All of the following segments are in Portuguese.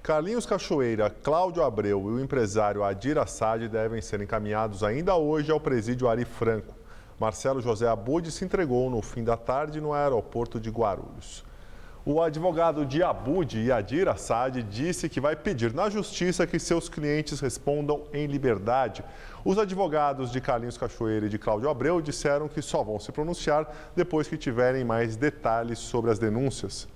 Carlinhos Cachoeira, Cláudio Abreu e o empresário Adir Assad devem ser encaminhados ainda hoje ao presídio Ari Franco. Marcelo José Abud se entregou no fim da tarde no aeroporto de Guarulhos. O advogado de Abud e Adir Assad disse que vai pedir na justiça que seus clientes respondam em liberdade. Os advogados de Carlinhos Cachoeira e de Cláudio Abreu disseram que só vão se pronunciar depois que tiverem mais detalhes sobre as denúncias.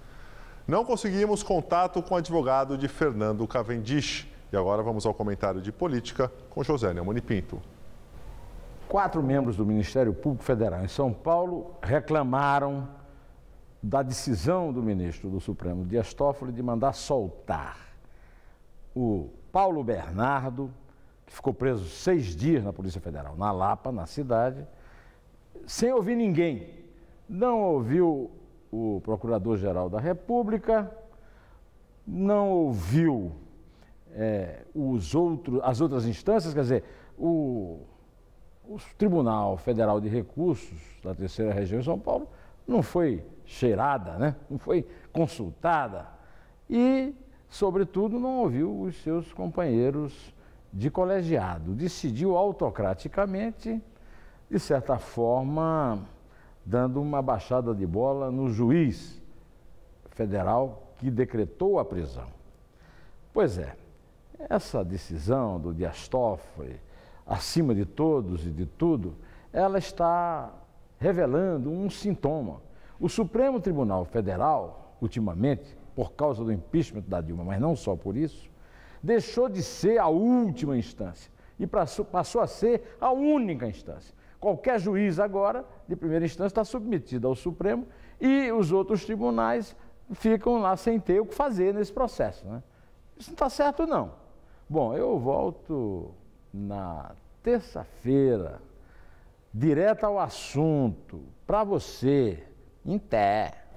Não conseguimos contato com o advogado de Fernando Cavendish. E agora vamos ao comentário de política com José Neumani Pinto. Quatro membros do Ministério Público Federal em São Paulo reclamaram da decisão do ministro do Supremo, Dias Toffoli, de mandar soltar o Paulo Bernardo, que ficou preso seis dias na Polícia Federal, na Lapa, na cidade, sem ouvir ninguém. Não ouviu o Procurador-Geral da República, não ouviu é, os outros, as outras instâncias, quer dizer, o, o Tribunal Federal de Recursos da Terceira Região de São Paulo não foi cheirada, né? não foi consultada e, sobretudo, não ouviu os seus companheiros de colegiado. Decidiu autocraticamente, de certa forma, dando uma baixada de bola no juiz federal que decretou a prisão. Pois é, essa decisão do Dias Toffoli, acima de todos e de tudo, ela está revelando um sintoma. O Supremo Tribunal Federal, ultimamente, por causa do impeachment da Dilma, mas não só por isso, deixou de ser a última instância e passou a ser a única instância. Qualquer juiz agora, de primeira instância, está submetido ao Supremo e os outros tribunais ficam lá sem ter o que fazer nesse processo. Né? Isso não está certo, não. Bom, eu volto na terça-feira, direto ao assunto, para você, em pé.